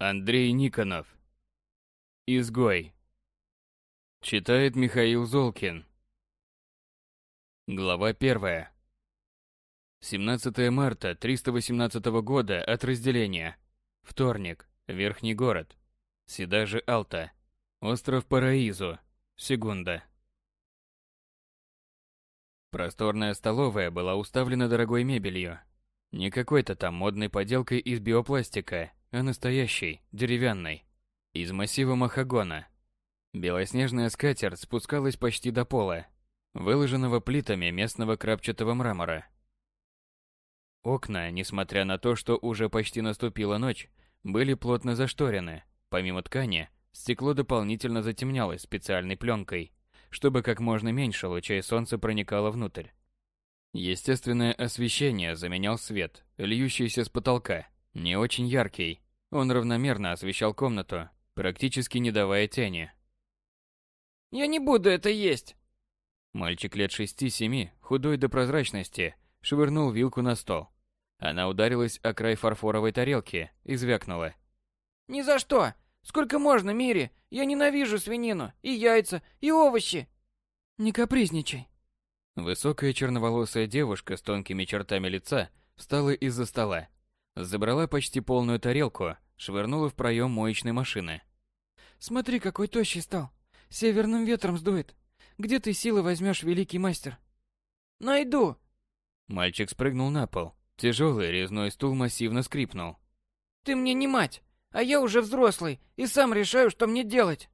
Андрей Никонов. Изгой. Читает Михаил Золкин. Глава 1. 17 марта 318 года от разделения. Вторник. Верхний город. Седажи Алта. Остров Параизу. Сегунда. Просторная столовая была уставлена дорогой мебелью. Не какой-то там модной поделкой из биопластика – а настоящей, деревянной, из массива махагона. Белоснежная скатерть спускалась почти до пола, выложенного плитами местного крапчатого мрамора. Окна, несмотря на то, что уже почти наступила ночь, были плотно зашторены. Помимо ткани, стекло дополнительно затемнялось специальной пленкой, чтобы как можно меньше лучей солнца проникало внутрь. Естественное освещение заменял свет, льющийся с потолка, не очень яркий. Он равномерно освещал комнату, практически не давая тени. «Я не буду это есть!» Мальчик лет шести-семи, худой до прозрачности, швырнул вилку на стол. Она ударилась о край фарфоровой тарелки и звякнула. «Ни за что! Сколько можно, Мире? Я ненавижу свинину, и яйца, и овощи!» «Не капризничай!» Высокая черноволосая девушка с тонкими чертами лица встала из-за стола Забрала почти полную тарелку, швырнула в проем моечной машины. «Смотри, какой тощий стал! Северным ветром сдует! Где ты силы возьмешь, великий мастер?» «Найду!» Мальчик спрыгнул на пол. Тяжелый резной стул массивно скрипнул. «Ты мне не мать, а я уже взрослый и сам решаю, что мне делать!»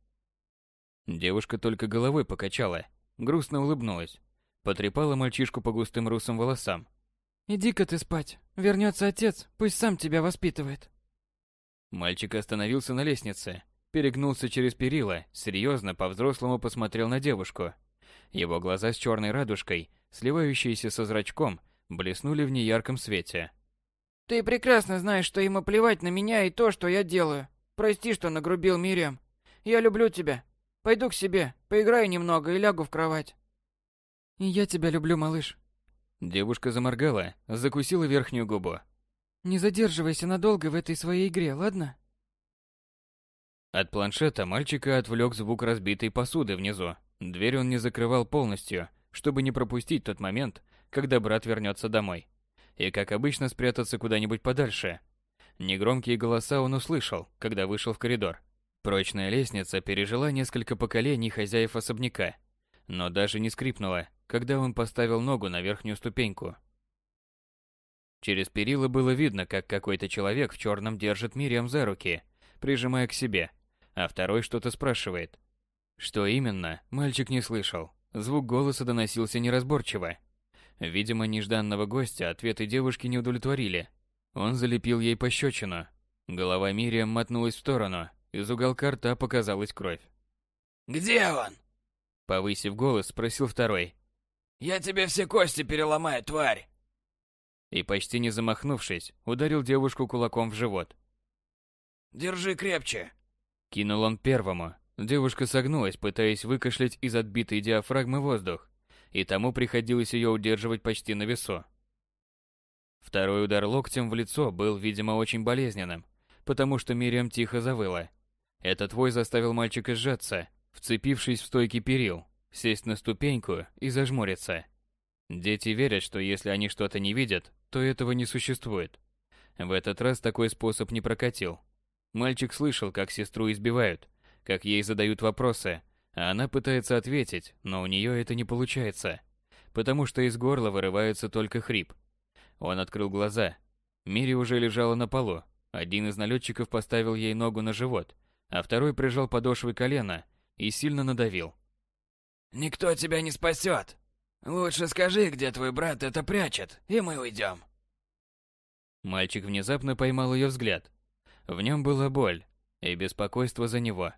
Девушка только головой покачала, грустно улыбнулась, потрепала мальчишку по густым русым волосам. Иди-ка ты спать. Вернется отец, пусть сам тебя воспитывает. Мальчик остановился на лестнице, перегнулся через перила, серьезно по-взрослому посмотрел на девушку. Его глаза с черной радужкой, сливающиеся со зрачком, блеснули в неярком свете. «Ты прекрасно знаешь, что ему плевать на меня и то, что я делаю. Прости, что нагрубил Мириам. Я люблю тебя. Пойду к себе, поиграю немного и лягу в кровать». «И я тебя люблю, малыш. Девушка заморгала, закусила верхнюю губу. «Не задерживайся надолго в этой своей игре, ладно?» От планшета мальчика отвлек звук разбитой посуды внизу. Дверь он не закрывал полностью, чтобы не пропустить тот момент, когда брат вернется домой. И, как обычно, спрятаться куда-нибудь подальше. Негромкие голоса он услышал, когда вышел в коридор. Прочная лестница пережила несколько поколений хозяев особняка, но даже не скрипнула, когда он поставил ногу на верхнюю ступеньку. Через перила было видно, как какой-то человек в черном держит Мириам за руки, прижимая к себе, а второй что-то спрашивает. Что именно, мальчик не слышал. Звук голоса доносился неразборчиво. Видимо, нежданного гостя ответы девушки не удовлетворили. Он залепил ей пощечину. Голова Мириам мотнулась в сторону, из уголка рта показалась кровь. «Где он?» Повысив голос, спросил второй, я тебе все кости переломаю, тварь!» И почти не замахнувшись, ударил девушку кулаком в живот. «Держи крепче!» Кинул он первому. Девушка согнулась, пытаясь выкашлять из отбитой диафрагмы воздух, и тому приходилось ее удерживать почти на весу. Второй удар локтем в лицо был, видимо, очень болезненным, потому что Мириам тихо завыла. Этот вой заставил мальчика сжаться, вцепившись в стойки перил, сесть на ступеньку и зажмуриться. Дети верят, что если они что-то не видят, то этого не существует. В этот раз такой способ не прокатил. Мальчик слышал, как сестру избивают, как ей задают вопросы, а она пытается ответить, но у нее это не получается, потому что из горла вырывается только хрип. Он открыл глаза. Мири уже лежала на полу. Один из налетчиков поставил ей ногу на живот, а второй прижал подошвы колена и сильно надавил. Никто тебя не спасет. Лучше скажи, где твой брат это прячет, и мы уйдем. Мальчик внезапно поймал ее взгляд. В нем была боль и беспокойство за него.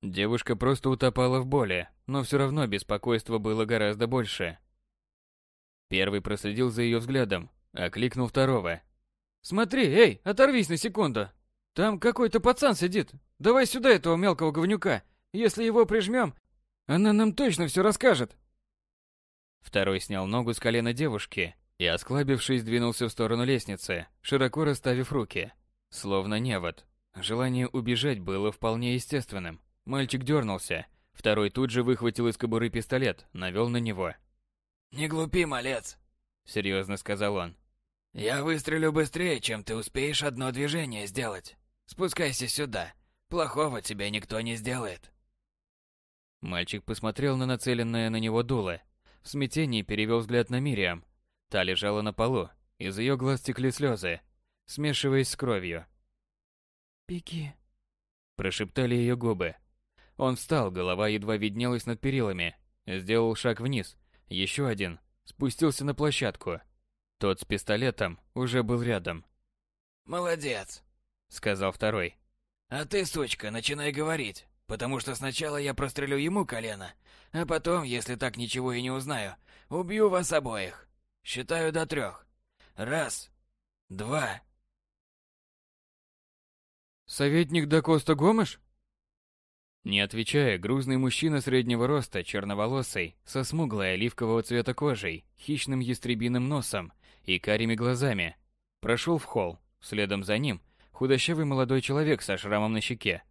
Девушка просто утопала в боли, но все равно беспокойство было гораздо больше. Первый проследил за ее взглядом, окликнул второго. «Смотри, эй, оторвись на секунду! Там какой-то пацан сидит! Давай сюда этого мелкого говнюка! Если его прижмем, она нам точно все расскажет. Второй снял ногу с колена девушки и, осклабившись, двинулся в сторону лестницы, широко расставив руки. Словно невод. Желание убежать было вполне естественным. Мальчик дернулся. Второй тут же выхватил из кобуры пистолет, навел на него. «Не глупи, малец!» — серьезно сказал он. «Я выстрелю быстрее, чем ты успеешь одно движение сделать. Спускайся сюда. Плохого тебе никто не сделает». Мальчик посмотрел на нацеленное на него дуло. В смятении перевел взгляд на Мириам. Та лежала на полу. Из ее глаз текли слезы, смешиваясь с кровью. «Беги», – прошептали ее губы. Он встал, голова едва виднелась над перилами. Сделал шаг вниз, еще один, спустился на площадку. Тот с пистолетом уже был рядом. «Молодец», – сказал второй. «А ты, сучка, начинай говорить» потому что сначала я прострелю ему колено, а потом, если так ничего и не узнаю, убью вас обоих. Считаю до трех. Раз, два. Советник Дакоста Гомыш? Не отвечая, грузный мужчина среднего роста, черноволосый, со смуглой оливкового цвета кожей, хищным ястребиным носом и карими глазами, прошел в холл. Следом за ним худощавый молодой человек со шрамом на щеке,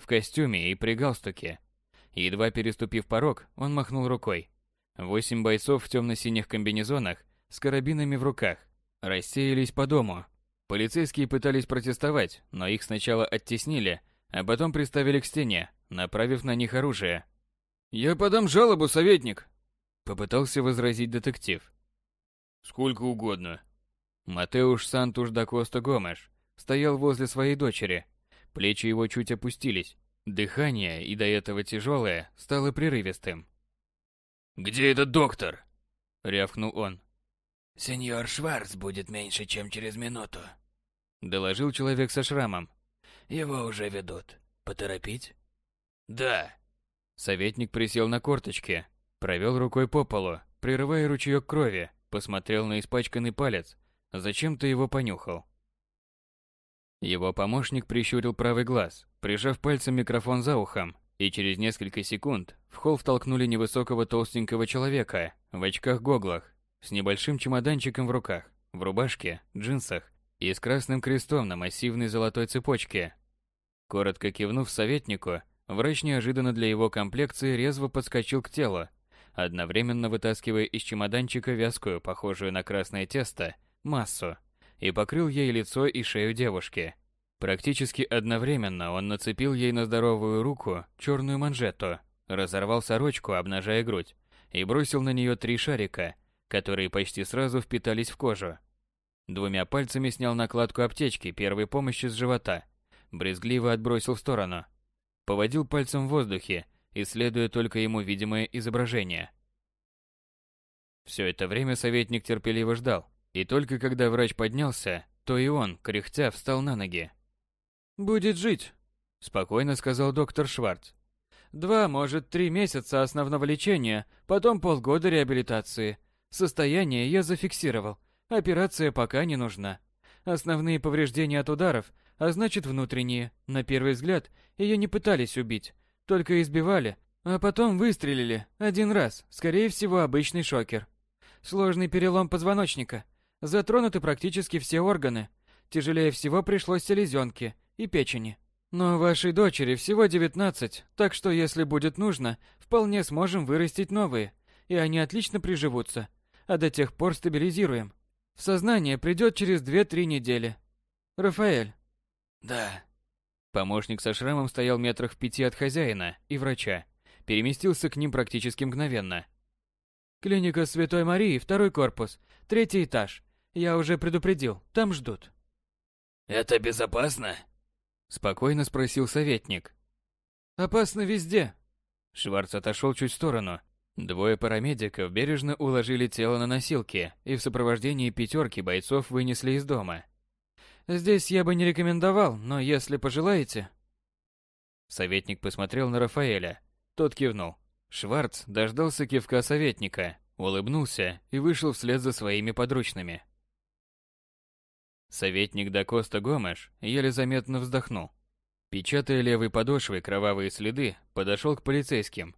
в костюме и при галстуке. Едва переступив порог, он махнул рукой. Восемь бойцов в темно-синих комбинезонах с карабинами в руках рассеялись по дому. Полицейские пытались протестовать, но их сначала оттеснили, а потом приставили к стене, направив на них оружие. «Я подам жалобу, советник!» Попытался возразить детектив. «Сколько угодно». Матеуш Сантуш да Коста Гомеш стоял возле своей дочери, Плечи его чуть опустились. Дыхание, и до этого тяжелое, стало прерывистым. «Где этот доктор?» — рявкнул он. «Сеньор Шварц будет меньше, чем через минуту», — доложил человек со шрамом. «Его уже ведут. Поторопить?» «Да». Советник присел на корточки, провел рукой по полу, прерывая ручеек крови, посмотрел на испачканный палец, зачем-то его понюхал. Его помощник прищурил правый глаз, прижав пальцем микрофон за ухом, и через несколько секунд в холл втолкнули невысокого толстенького человека в очках-гоглах, с небольшим чемоданчиком в руках, в рубашке, джинсах и с красным крестом на массивной золотой цепочке. Коротко кивнув советнику, врач неожиданно для его комплекции резво подскочил к телу, одновременно вытаскивая из чемоданчика вязкую, похожую на красное тесто, массу – и покрыл ей лицо и шею девушки. Практически одновременно он нацепил ей на здоровую руку черную манжету, разорвал сорочку, обнажая грудь, и бросил на нее три шарика, которые почти сразу впитались в кожу. Двумя пальцами снял накладку аптечки первой помощи с живота, брезгливо отбросил в сторону. Поводил пальцем в воздухе, исследуя только ему видимое изображение. Все это время советник терпеливо ждал, и только когда врач поднялся, то и он, кряхтя, встал на ноги. «Будет жить», – спокойно сказал доктор Шварц. «Два, может, три месяца основного лечения, потом полгода реабилитации. Состояние я зафиксировал. Операция пока не нужна. Основные повреждения от ударов, а значит внутренние. На первый взгляд, ее не пытались убить, только избивали, а потом выстрелили один раз, скорее всего, обычный шокер. Сложный перелом позвоночника. Затронуты практически все органы. Тяжелее всего пришлось селезенке и печени. Но вашей дочери всего 19, так что если будет нужно, вполне сможем вырастить новые, и они отлично приживутся. А до тех пор стабилизируем. В сознание придет через 2-3 недели. Рафаэль. Да. Помощник со шрамом стоял метрах в пяти от хозяина и врача. Переместился к ним практически мгновенно. Клиника Святой Марии, второй корпус, третий этаж. Я уже предупредил, там ждут. Это безопасно? Спокойно спросил советник. Опасно везде. Шварц отошел чуть в сторону. Двое парамедиков бережно уложили тело на носилки и в сопровождении пятерки бойцов вынесли из дома. Здесь я бы не рекомендовал, но если пожелаете... Советник посмотрел на Рафаэля. Тот кивнул. Шварц дождался кивка советника, улыбнулся и вышел вслед за своими подручными. Советник Дакоста Гомеш еле заметно вздохнул. Печатая левой подошвой кровавые следы, подошел к полицейским.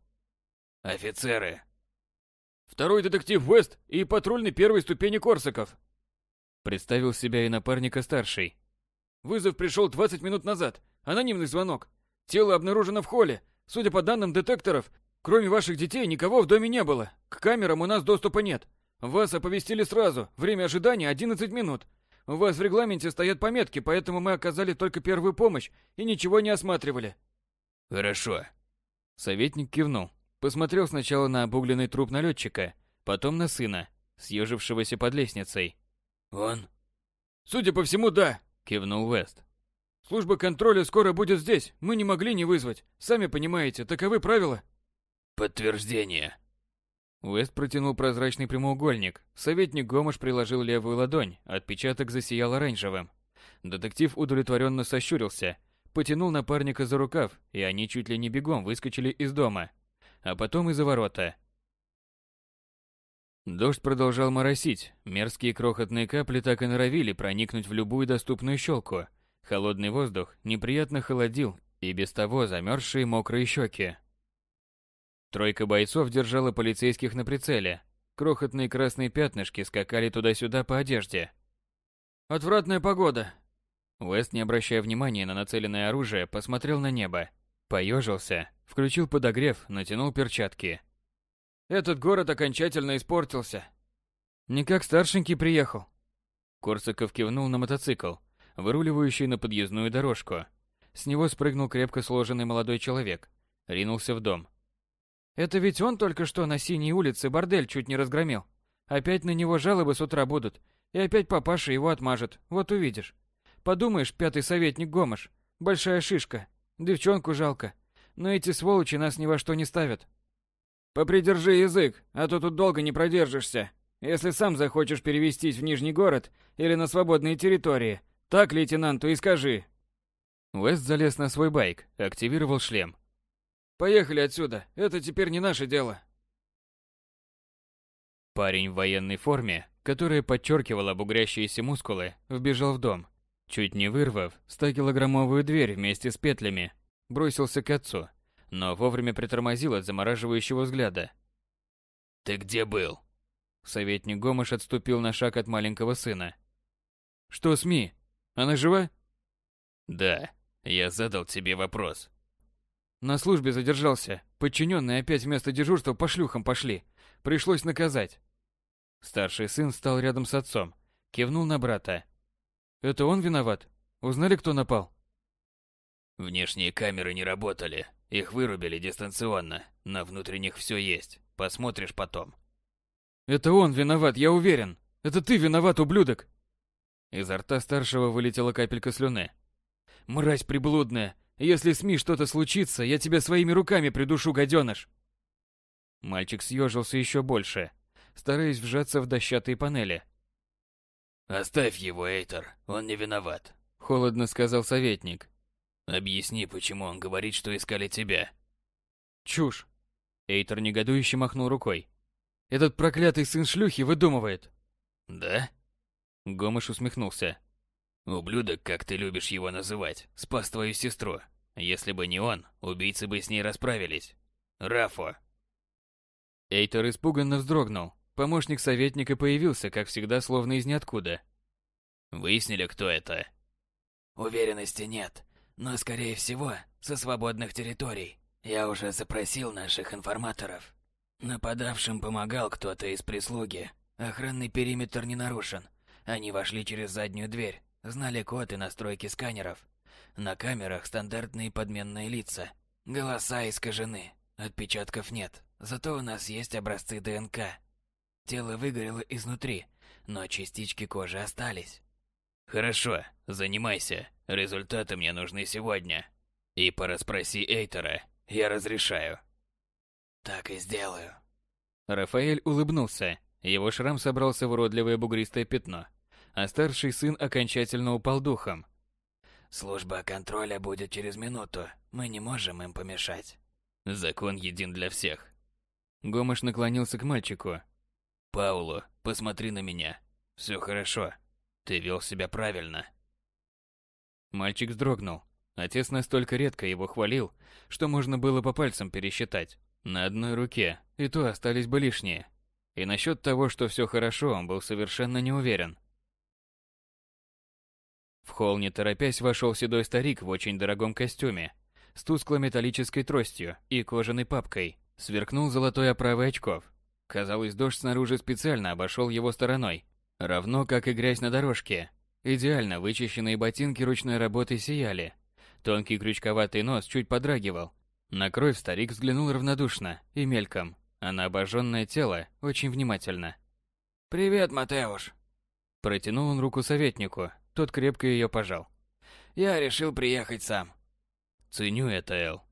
«Офицеры!» «Второй детектив Вест и патрульный первой ступени Корсаков!» Представил себя и напарника старший. «Вызов пришел 20 минут назад. Анонимный звонок. Тело обнаружено в холле. Судя по данным детекторов, кроме ваших детей никого в доме не было. К камерам у нас доступа нет. Вас оповестили сразу. Время ожидания 11 минут. У вас в регламенте стоят пометки, поэтому мы оказали только первую помощь и ничего не осматривали. Хорошо. Советник кивнул. Посмотрел сначала на обугленный труп налетчика, потом на сына, съежившегося под лестницей. Он? Судя по всему, да, кивнул Вест. Служба контроля скоро будет здесь. Мы не могли не вызвать. Сами понимаете, таковы правила. Подтверждение, Уэст протянул прозрачный прямоугольник. Советник Гомыш приложил левую ладонь, отпечаток засиял оранжевым. Детектив удовлетворенно сощурился, потянул напарника за рукав, и они чуть ли не бегом выскочили из дома, а потом из-за ворота. Дождь продолжал моросить, мерзкие крохотные капли так и норовили проникнуть в любую доступную щелку. Холодный воздух неприятно холодил и без того замерзшие мокрые щеки. Тройка бойцов держала полицейских на прицеле. Крохотные красные пятнышки скакали туда-сюда по одежде. «Отвратная погода!» Уэст, не обращая внимания на нацеленное оружие, посмотрел на небо. Поежился, включил подогрев, натянул перчатки. «Этот город окончательно испортился!» «Не как старшенький приехал!» Корсаков кивнул на мотоцикл, выруливающий на подъездную дорожку. С него спрыгнул крепко сложенный молодой человек, ринулся в дом. Это ведь он только что на Синей улице бордель чуть не разгромил. Опять на него жалобы с утра будут. И опять папаша его отмажет. Вот увидишь. Подумаешь, пятый советник Гомыш. Большая шишка. Девчонку жалко. Но эти сволочи нас ни во что не ставят. Попридержи язык, а то тут долго не продержишься. Если сам захочешь перевестись в Нижний город или на свободные территории, так лейтенанту и скажи. Уэст залез на свой байк, активировал шлем. Поехали отсюда, это теперь не наше дело. Парень в военной форме, которая подчеркивала бугрящиеся мускулы, вбежал в дом. Чуть не вырвав 100-килограммовую дверь вместе с петлями, бросился к отцу, но вовремя притормозил от замораживающего взгляда. «Ты где был?» Советник Гомыш отступил на шаг от маленького сына. «Что с Ми? Она жива?» «Да, я задал тебе вопрос. На службе задержался. Подчиненные опять вместо дежурства по шлюхам пошли. Пришлось наказать. Старший сын стал рядом с отцом. Кивнул на брата. Это он виноват? Узнали, кто напал? Внешние камеры не работали. Их вырубили дистанционно. На внутренних все есть. Посмотришь потом. Это он виноват, я уверен. Это ты виноват, ублюдок. Изо рта старшего вылетела капелька слюны. Мразь приблудная. Если с Ми что-то случится, я тебя своими руками придушу, гаденыш!» Мальчик съежился еще больше, стараясь вжаться в дощатые панели. «Оставь его, Эйтер, он не виноват», — холодно сказал советник. «Объясни, почему он говорит, что искали тебя». «Чушь!» Эйтер негодующе махнул рукой. «Этот проклятый сын шлюхи выдумывает!» «Да?» Гомыш усмехнулся. «Ублюдок, как ты любишь его называть, спас твою сестру. Если бы не он, убийцы бы с ней расправились. Рафо. Эйтор испуганно вздрогнул. Помощник советника появился, как всегда, словно из ниоткуда. Выяснили, кто это? Уверенности нет, но, скорее всего, со свободных территорий. Я уже запросил наших информаторов. Нападавшим помогал кто-то из прислуги. Охранный периметр не нарушен. Они вошли через заднюю дверь, знали код и настройки сканеров. На камерах стандартные подменные лица. Голоса искажены. Отпечатков нет. Зато у нас есть образцы ДНК. Тело выгорело изнутри, но частички кожи остались. Хорошо, занимайся. Результаты мне нужны сегодня. И пораспроси Эйтера. Я разрешаю. Так и сделаю. Рафаэль улыбнулся. Его шрам собрался в уродливое бугристое пятно, а старший сын окончательно упал духом. Служба контроля будет через минуту. Мы не можем им помешать. Закон един для всех. Гомыш наклонился к мальчику. Пауло, посмотри на меня. Все хорошо. Ты вел себя правильно. Мальчик вздрогнул. Отец настолько редко его хвалил, что можно было по пальцам пересчитать. На одной руке, и то остались бы лишние. И насчет того, что все хорошо, он был совершенно не уверен. В холл, не торопясь, вошел седой старик в очень дорогом костюме, с тусклой металлической тростью и кожаной папкой. Сверкнул золотой оправой очков. Казалось, дождь снаружи специально обошел его стороной, равно как и грязь на дорожке. Идеально вычищенные ботинки ручной работы сияли. Тонкий крючковатый нос чуть подрагивал. На кровь старик взглянул равнодушно и мельком, а на обожженное тело очень внимательно. «Привет, Матеуш!» Протянул он руку советнику, тот крепко ее пожал. «Я решил приехать сам». «Ценю это, Эл».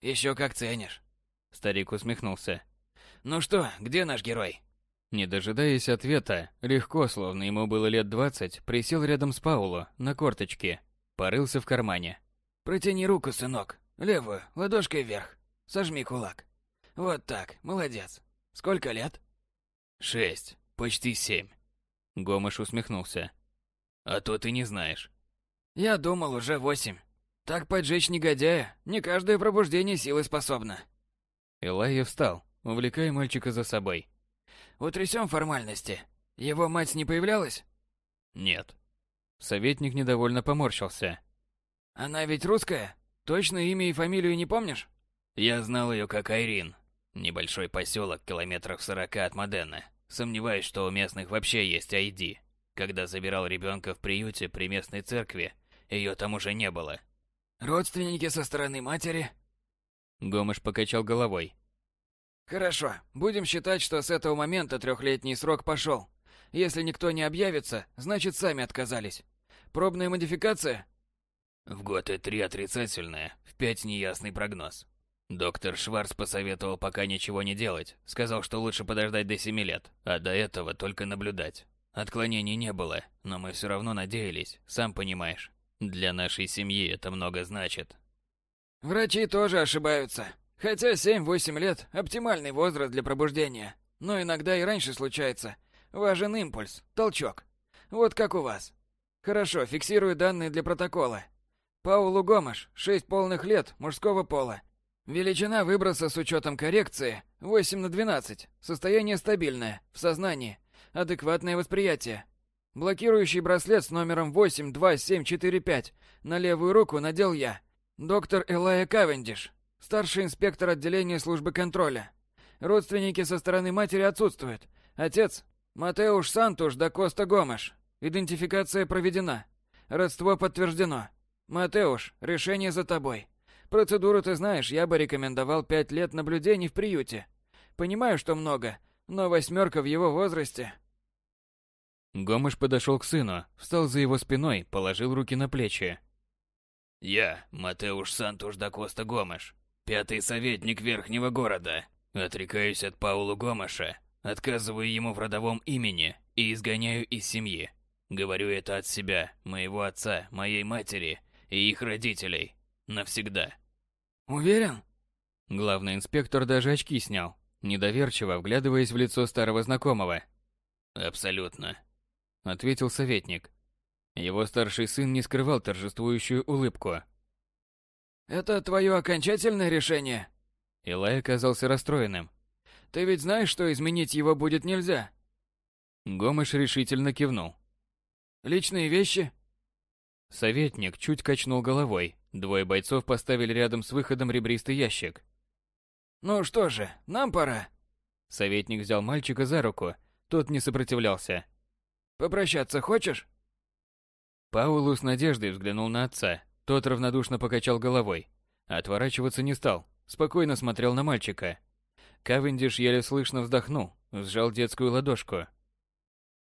«Еще как ценишь». Старик усмехнулся. «Ну что, где наш герой?» Не дожидаясь ответа, легко, словно ему было лет двадцать, присел рядом с Паулу на корточке. Порылся в кармане. «Протяни руку, сынок. Левую, ладошкой вверх. Сожми кулак. Вот так, молодец. Сколько лет?» «Шесть. Почти семь». Гомыш усмехнулся. А то ты не знаешь. Я думал, уже восемь. Так поджечь негодяя, не каждое пробуждение силы способно. Элайя встал, увлекая мальчика за собой. Утрясем формальности. Его мать не появлялась? Нет. Советник недовольно поморщился. Она ведь русская? Точно имя и фамилию не помнишь? Я знал ее как Айрин. Небольшой поселок километрах сорока от Модена. Сомневаюсь, что у местных вообще есть ID. Когда забирал ребенка в приюте при местной церкви, ее там уже не было. Родственники со стороны матери? Гомыш покачал головой. Хорошо, будем считать, что с этого момента трехлетний срок пошел. Если никто не объявится, значит сами отказались. Пробная модификация? В год и три отрицательная, в пять неясный прогноз. Доктор Шварц посоветовал пока ничего не делать, сказал, что лучше подождать до семи лет, а до этого только наблюдать. Отклонений не было, но мы все равно надеялись, сам понимаешь. Для нашей семьи это много значит. Врачи тоже ошибаются. Хотя 7-8 лет – оптимальный возраст для пробуждения. Но иногда и раньше случается. Важен импульс, толчок. Вот как у вас. Хорошо, фиксирую данные для протокола. Паулу Гомаш, 6 полных лет, мужского пола. Величина выброса с учетом коррекции – 8 на 12. Состояние стабильное, в сознании адекватное восприятие. Блокирующий браслет с номером 82745 на левую руку надел я, доктор Элая Кавендиш, старший инспектор отделения службы контроля. Родственники со стороны матери отсутствуют. Отец – Матеуш Сантуш да Коста Гомеш. Идентификация проведена. Родство подтверждено. Матеуш, решение за тобой. Процедуру ты знаешь, я бы рекомендовал 5 лет наблюдений в приюте. Понимаю, что много – но восьмерка в его возрасте. Гомыш подошел к сыну, встал за его спиной, положил руки на плечи. «Я, Матеуш Сантуш да Коста Гомыш, пятый советник Верхнего города, отрекаюсь от Паулу Гомыша, отказываю ему в родовом имени и изгоняю из семьи. Говорю это от себя, моего отца, моей матери и их родителей. Навсегда». «Уверен?» Главный инспектор даже очки снял, недоверчиво вглядываясь в лицо старого знакомого. «Абсолютно», — ответил советник. Его старший сын не скрывал торжествующую улыбку. «Это твое окончательное решение?» Илай оказался расстроенным. «Ты ведь знаешь, что изменить его будет нельзя?» Гомыш решительно кивнул. «Личные вещи?» Советник чуть качнул головой. Двое бойцов поставили рядом с выходом ребристый ящик. Ну что же, нам пора. Советник взял мальчика за руку, тот не сопротивлялся. Попрощаться хочешь? Паулу с надеждой взглянул на отца. Тот равнодушно покачал головой. Отворачиваться не стал, спокойно смотрел на мальчика. Кавендиш еле слышно вздохнул, сжал детскую ладошку.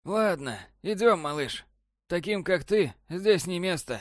«Ладно, идем, малыш. Таким, как ты, здесь не место».